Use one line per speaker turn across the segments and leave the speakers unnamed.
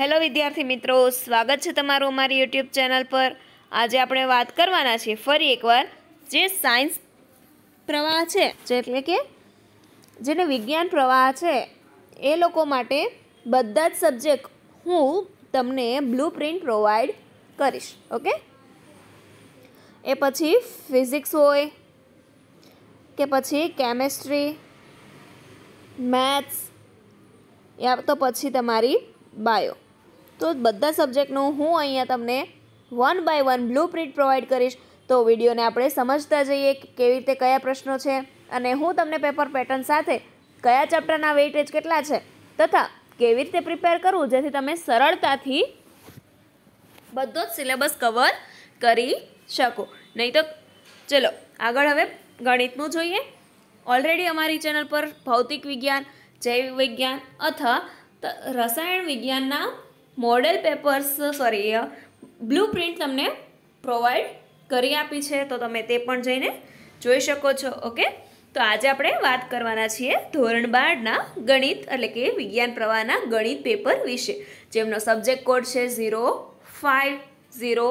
hello વિદ્યાર્થી મિત્રો સ્વાગત છે તમારું અમારી યુટ્યુબ ચેનલ પર આજે આપણે વાત કરવાના છીએ ફરી એકવાર જે સાયન્સ પ્રવાહ છે જે એટલે કે જેને વિજ્ઞાન પ્રવાહ છે એ લોકો માટે બધા જ સબ્જેક્ટ હું તમને બ્લુ પ્રિન્ટ પ્રોવાઈડ કરીશ ઓકે એ પછી ફિઝિક્સ હોય કે પછી કેમેસ્ટ્રી મેથ્સ યા તો પછી તમારી બાયો તો બધા સબ્જેક્ટનું હું અહીંયા તમને one by one blue print provide કરીશ તો વિડીયોને આપણે સમજતા જઈએ કે કેવી રીતે કયા પ્રશ્નો છે અને હું તમને પેપર પેટર્ન સાથે કયા ચેપ્ટરના વેઇટેજ કેટલા છે તથા કેવી રીતે પ્રિપેર કરવું જેથી તમે સરળતાથી બધો જ સિલેબસ કવર કરી શકો નહીં તો ચલો આગળ હવે ગણિતનું જોઈએ ઓલરેડી અમારી ચેનલ પર ભૌતિક વિજ્ઞાન જૈવ વિજ્ઞાન અથવા રસાયણ વિજ્ઞાનના model papers sorry blue print તમને પ્રોવાઈડ કરી આપી છે તો તમે તે પણ જઈને જોઈ શકો છો ઓકે તો આજે આપણે વાત કરવાના છીએ ધોરણ બારના ગણિત એટલે કે વિજ્ઞાન પ્રવાહના ગણિત પેપર વિશે જેમનો સબ્જેક્ટ કોડ છે ઝીરો ફાઇવ ઝીરો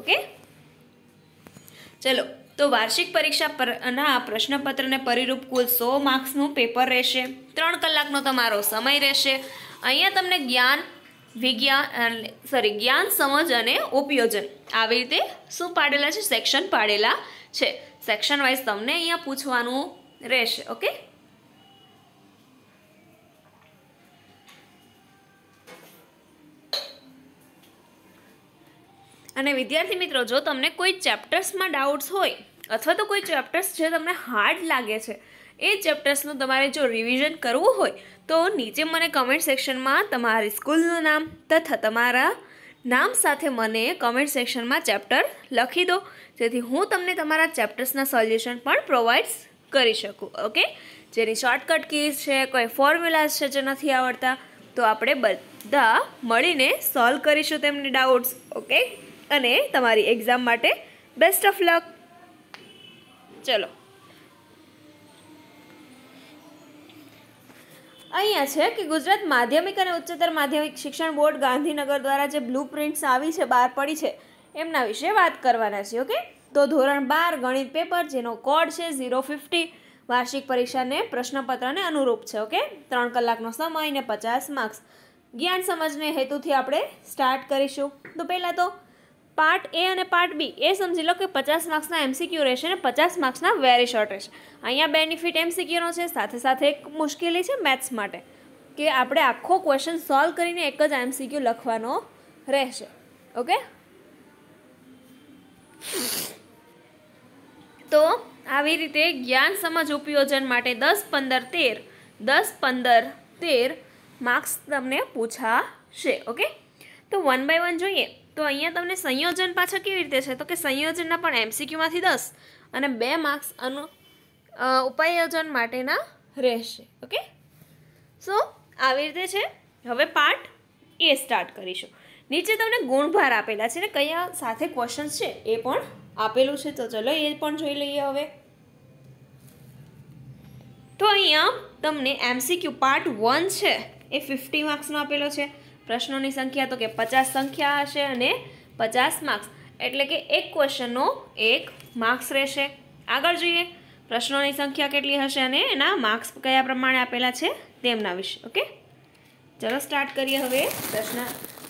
ઓકે ચલો તો વાર્ષિક પરીક્ષા પરના પ્રશ્નપત્રને પરિરૂપ કુલ સો માર્ક્સનું પેપર રહેશે ત્રણ કલાકનો તમારો સમય રહેશે અહીંયા તમને જ્ઞાન વિજ્ઞાન સોરી જ્ઞાન સમજ અને ઉપયોજન આવી રીતે શું પાડેલા છે સેક્શન પાડેલા છે સેક્શન વાઇઝ તમને અહીંયા પૂછવાનું રહેશે ઓકે અને વિદ્યાર્થી મિત્રો જો તમને કોઈ ચેપ્ટર્સમાં ડાઉટ્સ હોય અથવા તો કોઈ ચેપ્ટર્સ જે તમને હાર્ડ લાગે છે એ ચેપ્ટર્સનું તમારે જો રિવિઝન કરવું હોય તો નીચે મને કમેન્ટ સેક્શનમાં તમારી સ્કૂલનું નામ તથા તમારા નામ સાથે મને કમેન્ટ સેક્શનમાં ચેપ્ટર લખી દો જેથી હું તમને તમારા ચેપ્ટર્સના સોલ્યુશન પણ પ્રોવાઈડ કરી શકું ઓકે જેની શોર્ટકટ કીઝ છે કોઈ ફોર્મ્યુલાઝ છે જે નથી આવડતા તો આપણે બધા મળીને સોલ્વ કરીશું તેમની ડાઉટ્સ ઓકે અને તમારી એક્ઝામ માટે બેસ્ટ ઓફ લક ચલો અહીંયા છે કે ગુજરાત માધ્યમિક અને ઉચ્ચતર માધ્યમિક શિક્ષણ બોર્ડ ગાંધીનગર દ્વારા જે બ્લુ પ્રિન્ટ્સ આવી છે બહાર પડી છે એમના વિશે વાત કરવાના છે ઓકે તો ધોરણ બાર ગણિત પેપર જેનો કોડ છે ઝીરો ફિફ્ટી વાર્ષિક પરીક્ષાને પ્રશ્નપત્રને અનુરૂપ છે ઓકે ત્રણ કલાકનો સમય ને પચાસ માર્ક્સ જ્ઞાન સમજને હેતુથી આપણે સ્ટાર્ટ કરીશું તો પહેલાં તો પાર્ટ એ અને પાર્ટ બી એ સમજી લો કે પચાસ માર્ક્સના એમસીક્યુ રહેશે અને પચાસ માર્ક્સના વેરી શોર્ટ રહેશે અહીંયા બેનિફિટ એમસીક્યુનો છે સાથે સાથે એક મુશ્કેલી છે મેથ્સ માટે કે આપણે આખો ક્વેશ્ચન સોલ્વ કરીને એક જ એમસીક્યુ લખવાનો રહેશે ઓકે તો આવી રીતે જ્ઞાન સમજ ઉપયોજન માટે દસ પંદર તેર દસ પંદર તેર માર્ક્સ તમને પૂછાશે ઓકે તો વન બાય વન જોઈએ તો અહીંયા તમને સંયોજન પાછળ કેવી રીતે છે તો કે સંયોજનના પણ એમસીક્યુમાંથી દસ અને બે માર્ક્સ અનુ ઉપાયોજન માટેના રહેશે ઓકે સો આવી રીતે છે હવે પાર્ટ એ સ્ટાર્ટ કરીશું નીચે તમને ગુણભાર આપેલા છે ને કયા સાથે ક્વેશ્ચન્સ છે એ પણ આપેલું છે તો ચલો એ પણ જોઈ લઈએ હવે તો અહીંયા તમને એમસીક્યુ પાર્ટ વન છે એ ફિફ્ટી માર્ક્સનો આપેલો છે પ્રશ્નોની સંખ્યા તો કે પચાસ સંખ્યા હશે અને પચાસ માર્ક્સ એટલે કે એક ક્વેશ્ચનનો એક માર્ક્સ રહેશે આગળ જોઈએ પ્રશ્નોની સંખ્યા કેટલી હશે અને એના માર્ક્સ કયા પ્રમાણે આપેલા છે તેમના વિશે ઓકે ચલો સ્ટાર્ટ કરીએ હવે પ્રશ્ન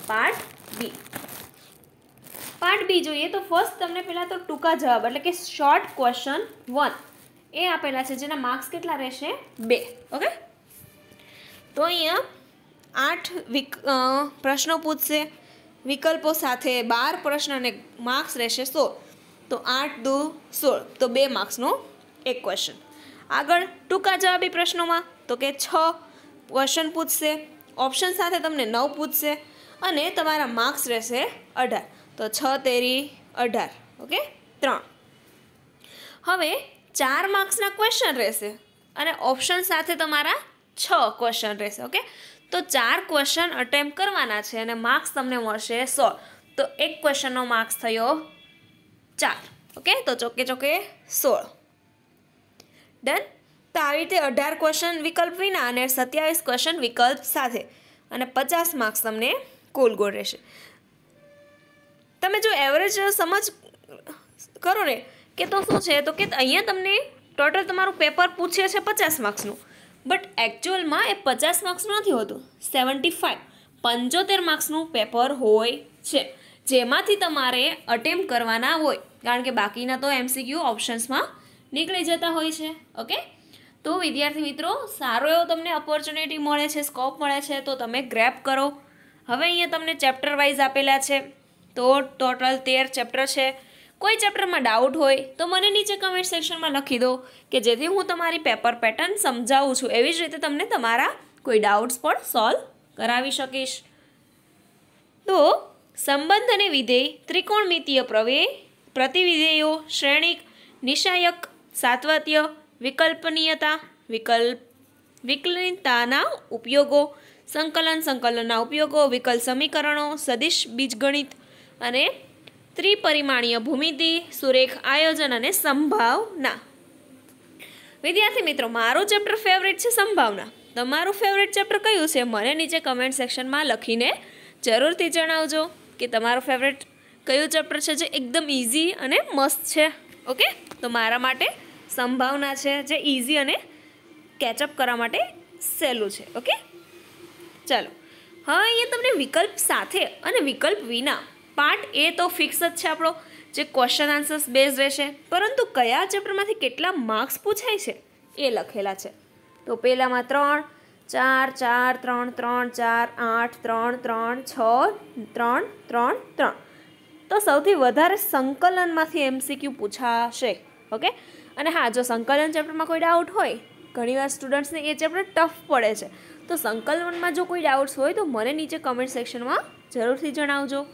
પાર્ટ બી પાર્ટ બી જોઈએ તો ફર્સ્ટ તમને પહેલાં તો ટૂંકા જવાબ એટલે કે શોર્ટ ક્વેશ્ચન વન એ આપેલા છે જેના માર્ક્સ કેટલા રહેશે બે ઓકે તો અહીંયા આઠ વિક પ્રશ્નો પૂછશે વિકલ્પો સાથે બાર પ્રશ્ન અને માર્ક્સ રહેશે સોળ તો આઠ દુ સોળ તો બે માર્ક્સનો એક ક્વેશ્ચન આગળ ટૂંકા જવાબી પ્રશ્નોમાં તો કે છ ક્વેશ્ચન પૂછશે ઓપ્શન સાથે તમને નવ પૂછશે અને તમારા માર્ક્સ રહેશે અઢાર તો છ તેરી અઢાર ઓકે ત્રણ હવે ચાર માર્ક્સના ક્વેશ્ચન રહેશે અને ઓપ્શન સાથે તમારા છ ક્વેશ્ચન રહેશે ઓકે તો ચાર ક્વેશ્ચન અટેમ્પ કરવાના છે અને માર્ક્સ તમને મળશે સો તો એક ક્વેશ્ચનનો માર્ક્સ થયો ચાર ઓકે તો ચોકે ચોકે સોળ ડન તો આવી રીતે અઢાર ક્વેશ્ચન વિકલ્પ વિના અને સત્યાવીસ ક્વેશ્ચન વિકલ્પ સાથે અને પચાસ માર્ક્સ તમને કુલ ગોળ રહેશે તમે જો એવરેજ સમજ કરો ને કે તો શું છે તો કે અહીંયા તમને ટોટલ તમારું પેપર પૂછે છે પચાસ માર્ક્સનું બટ એકચ્યુઅલમાં એ પચાસ માર્ક્સનું નથી હોતું સેવન્ટી ફાઇવ પંચોતેર માર્ક્સનું પેપર હોય છે જેમાંથી તમારે અટેમ્પ કરવાના હોય કારણ કે બાકીના તો એમસીક્યુ ઓપ્શન્સમાં નીકળી જતા હોય છે ઓકે તો વિદ્યાર્થી મિત્રો સારો એવો તમને ઓપોર્ચ્યુનિટી મળે છે સ્કોપ મળે છે તો તમે ગ્રેપ કરો હવે અહીંયા તમને ચેપ્ટર વાઇઝ આપેલા છે તો ટોટલ તેર ચેપ્ટર છે કોઈ ચેપ્ટરમાં ડાઉટ હોય તો મને નીચે કમેન્ટ સેક્શનમાં લખી દો કે જેથી હું તમારી પેપર પેટર્ન સમજાવું છું એવી જ રીતે તમને તમારા કોઈ ડાઉટ્સ પણ સોલ્વ કરાવી શકીશ તો સંબંધ અને વિધેય ત્રિકોણમિતીય પ્રવેય પ્રતિવિધેયો શ્રેણિક નિશાયક સાત્વત્ય વિકલ્પનીયતા વિકલ્પ વિકલિનતાના ઉપયોગો સંકલન સંકલનના ઉપયોગો વિકલ્પ સમીકરણો સદિશ બીજગણિત અને ત્રિપરિમાણીય ભૂમિતિ સુરેખ આયોજન અને સંભાવના વિદ્યાર્થી મિત્રો મારું ચેપ્ટર ફેવરેટ છે સંભાવના તમારું ફેવરેટ ચેપ્ટર કયું છે મને નીચે કમેન્ટ સેક્શનમાં લખીને જરૂરથી જણાવજો કે તમારું ફેવરેટ કયું ચેપ્ટર છે જે એકદમ ઇઝી અને મસ્ત છે ઓકે તો મારા માટે સંભાવના છે જે ઇઝી અને કેચઅપ કરવા માટે સહેલું છે ઓકે ચાલો હવે અહીંયા તમને વિકલ્પ સાથે અને વિકલ્પ વિના પાર્ટ એ તો ફિક્સ જ છે આપણો જે ક્વેશ્ચન આન્સર્સ બેઝ રહેશે પરંતુ કયા ચેપ્ટરમાંથી કેટલા માર્ક્સ પૂછાય છે એ લખેલા છે તો પહેલાંમાં ત્રણ ચાર ચાર ત્રણ ત્રણ ચાર આઠ ત્રણ ત્રણ છ ત્રણ ત્રણ ત્રણ તો સૌથી વધારે સંકલનમાંથી એમસીક્યુ પૂછાશે ઓકે અને હા જો સંકલન ચેપ્ટરમાં કોઈ ડાઉટ હોય ઘણીવાર સ્ટુડન્ટ્સને એ ચેપ્ટર ટફ પડે છે તો સંકલનમાં જો કોઈ ડાઉટ્સ હોય તો મને નીચે કમેન્ટ સેક્શનમાં જરૂરથી જણાવજો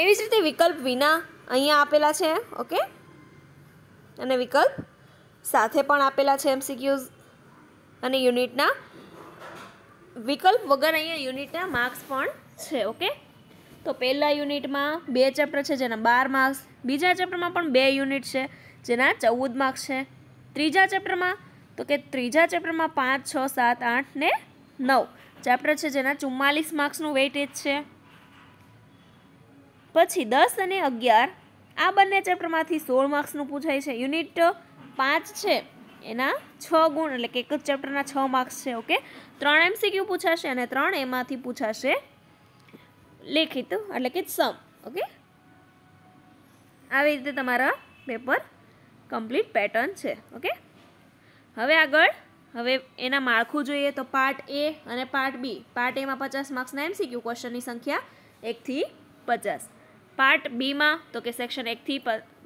એવી જ રીતે વિકલ્પ વિના અહીંયા આપેલા છે ઓકે અને વિકલ્પ સાથે પણ આપેલા છે એમસીક્યુઝ અને યુનિટના વિકલ્પ વગર અહીંયા યુનિટના માર્ક્સ પણ છે ઓકે તો પહેલાં યુનિટમાં બે ચેપ્ટર છે જેના બાર માર્ક્સ બીજા ચેપ્ટરમાં પણ બે યુનિટ છે જેના ચૌદ માર્ક્સ છે ત્રીજા ચેપ્ટરમાં તો કે ત્રીજા ચેપ્ટરમાં પાંચ છ સાત આઠ ને નવ ચેપ્ટર છે જેના ચુમ્માલીસ માર્ક્સનું વેઇટેજ છે પછી દસ અને અગિયાર આ બંને ચેપ્ટરમાંથી સોળ માર્ક્સનું પૂછાય છે યુનિટ પાંચ છે એના છ ગુણ એટલે કે એક જ ચેપ્ટરના છ માર્ક્સ છે ઓકે ત્રણ એમસીક્યુ પૂછાશે અને ત્રણ એમાંથી પૂછાશે લેખિત એટલે કે સમ ઓકે આવી રીતે તમારા પેપર કમ્પ્લીટ પેટર્ન છે ઓકે હવે આગળ હવે એના માળખું જોઈએ તો પાર્ટ એ અને પાર્ટ બી પાર્ટ એમાં પચાસ માર્ક્સના એમસીક્યુ ક્વેશ્ચનની સંખ્યા એકથી પચાસ પાર્ટ બીમાં તો કે સેક્શન એકથી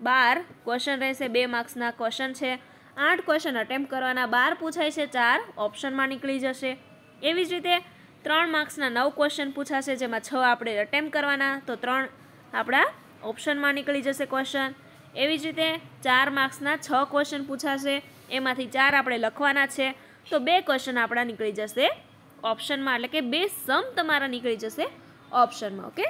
બાર ક્વેશ્ચન રહેશે બે માર્ક્સના ક્વેશ્ચન છે આઠ ક્વેશ્ચન અટેમ્પ કરવાના બાર પૂછાય છે ચાર ઓપ્શનમાં નીકળી જશે એવી જ રીતે ત્રણ માર્ક્સના નવ ક્વેશ્ચન પૂછાશે જેમાં છ આપણે અટેમ્પ કરવાના તો ત્રણ આપણા ઓપ્શનમાં નીકળી જશે ક્વેશ્ચન એવી જ રીતે ચાર માર્ક્સના છ ક્વેશ્ચન પૂછાશે એમાંથી ચાર આપણે લખવાના છે તો બે ક્વેશ્ચન આપણા નીકળી જશે ઓપ્શનમાં એટલે કે બે સમ તમારા નીકળી જશે ઓપ્શનમાં ઓકે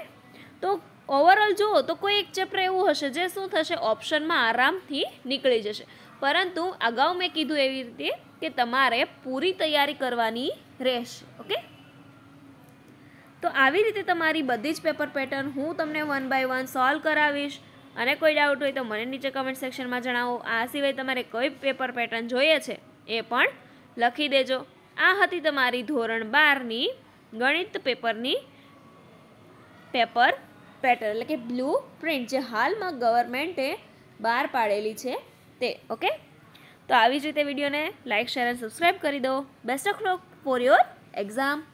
તો ઓવરઓલ જુઓ તો કોઈ એક ચેપ્ટર એવું હશે જે શું થશે ઓપ્શનમાં આરામથી નીકળી જશે પરંતુ અગાઉ મેં કીધું એવી રીતે કે તમારે પૂરી તૈયારી કરવાની રહેશે ઓકે તો આવી રીતે તમારી બધી જ પેપર પેટર્ન હું તમને વન બાય વન સોલ્વ કરાવીશ અને કોઈ ડાઉટ હોય તો મને નીચે કમેન્ટ સેક્શનમાં જણાવો આ સિવાય તમારે કઈ પેપર પેટર્ન જોઈએ છે એ પણ લખી દેજો આ હતી તમારી ધોરણ બારની ગણિત પેપરની પેપર પેટર્ન એટલે કે બ્લુ પ્રિન્ટ જે હાલમાં ગવર્મેન્ટે બહાર પાડેલી છે તે ઓકે તો આવી જ રીતે વિડીયોને લાઇક શેર અને સબસ્ક્રાઈબ કરી દો best of luck for your exam